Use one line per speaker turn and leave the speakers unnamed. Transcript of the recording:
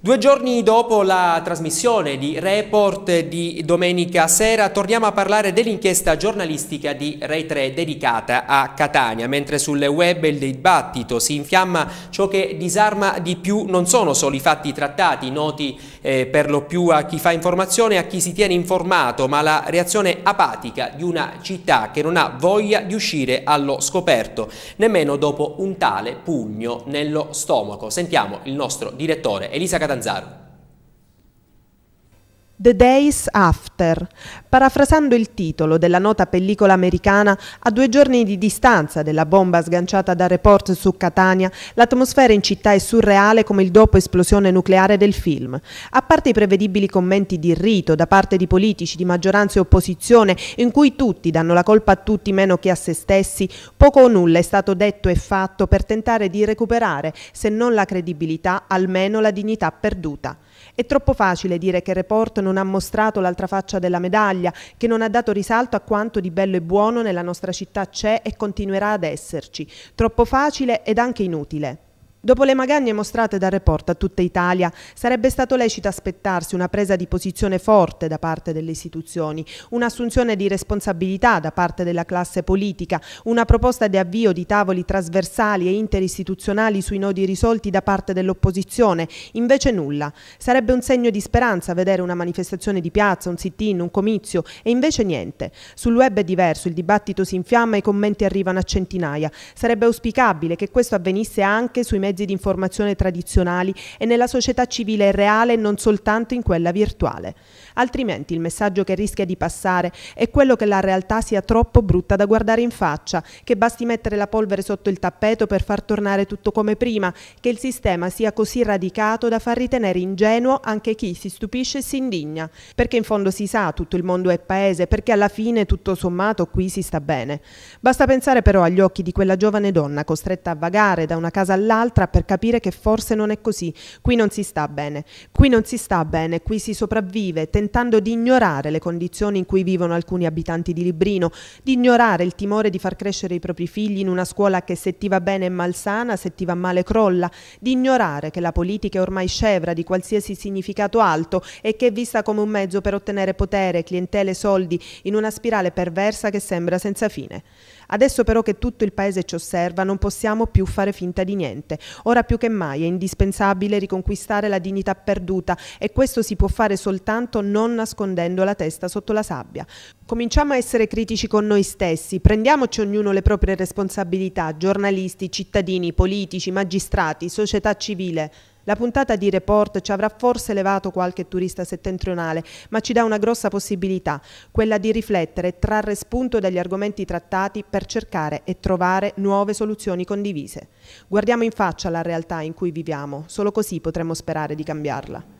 Due giorni dopo la trasmissione di Report di domenica sera torniamo a parlare dell'inchiesta giornalistica di Rai 3 dedicata a Catania, mentre sul web il dibattito si infiamma ciò che disarma di più non sono solo i fatti trattati, noti eh, per lo più a chi fa informazione e a chi si tiene informato, ma la reazione apatica di una città che non ha voglia di uscire allo scoperto, nemmeno dopo un tale pugno nello stomaco. Sentiamo il nostro direttore Elisa Catania Catanzaro.
The Days After, parafrasando il titolo della nota pellicola americana a due giorni di distanza della bomba sganciata da report su Catania, l'atmosfera in città è surreale come il dopo esplosione nucleare del film. A parte i prevedibili commenti di rito da parte di politici di maggioranza e opposizione in cui tutti danno la colpa a tutti meno che a se stessi, poco o nulla è stato detto e fatto per tentare di recuperare, se non la credibilità, almeno la dignità perduta. È troppo facile dire che il report non ha mostrato l'altra faccia della medaglia, che non ha dato risalto a quanto di bello e buono nella nostra città c'è e continuerà ad esserci. Troppo facile ed anche inutile. Dopo le magagne mostrate dal report a tutta Italia, sarebbe stato lecito aspettarsi una presa di posizione forte da parte delle istituzioni, un'assunzione di responsabilità da parte della classe politica, una proposta di avvio di tavoli trasversali e interistituzionali sui nodi risolti da parte dell'opposizione, invece nulla. Sarebbe un segno di speranza vedere una manifestazione di piazza, un sit-in, un comizio e invece niente. Sul web è diverso, il dibattito si infiamma e i commenti arrivano a centinaia. Sarebbe auspicabile che questo avvenisse anche sui mezzi mezzi di informazione tradizionali e nella società civile reale e non soltanto in quella virtuale. Altrimenti il messaggio che rischia di passare è quello che la realtà sia troppo brutta da guardare in faccia, che basti mettere la polvere sotto il tappeto per far tornare tutto come prima, che il sistema sia così radicato da far ritenere ingenuo anche chi si stupisce e si indigna, perché in fondo si sa, tutto il mondo è paese, perché alla fine tutto sommato qui si sta bene. Basta pensare però agli occhi di quella giovane donna costretta a vagare da una casa all'altra dall'altra per capire che forse non è così, qui non si sta bene, qui non si sta bene, qui si sopravvive tentando di ignorare le condizioni in cui vivono alcuni abitanti di Librino, di ignorare il timore di far crescere i propri figli in una scuola che se ti va bene è malsana, se ti va male crolla, di ignorare che la politica è ormai scevra di qualsiasi significato alto e che è vista come un mezzo per ottenere potere, clientele, soldi in una spirale perversa che sembra senza fine. Adesso però che tutto il paese ci osserva non possiamo più fare finta di niente. Ora più che mai è indispensabile riconquistare la dignità perduta e questo si può fare soltanto non nascondendo la testa sotto la sabbia. Cominciamo a essere critici con noi stessi, prendiamoci ognuno le proprie responsabilità, giornalisti, cittadini, politici, magistrati, società civile. La puntata di Report ci avrà forse levato qualche turista settentrionale, ma ci dà una grossa possibilità, quella di riflettere e trarre spunto dagli argomenti trattati per cercare e trovare nuove soluzioni condivise. Guardiamo in faccia la realtà in cui viviamo, solo così potremo sperare di cambiarla.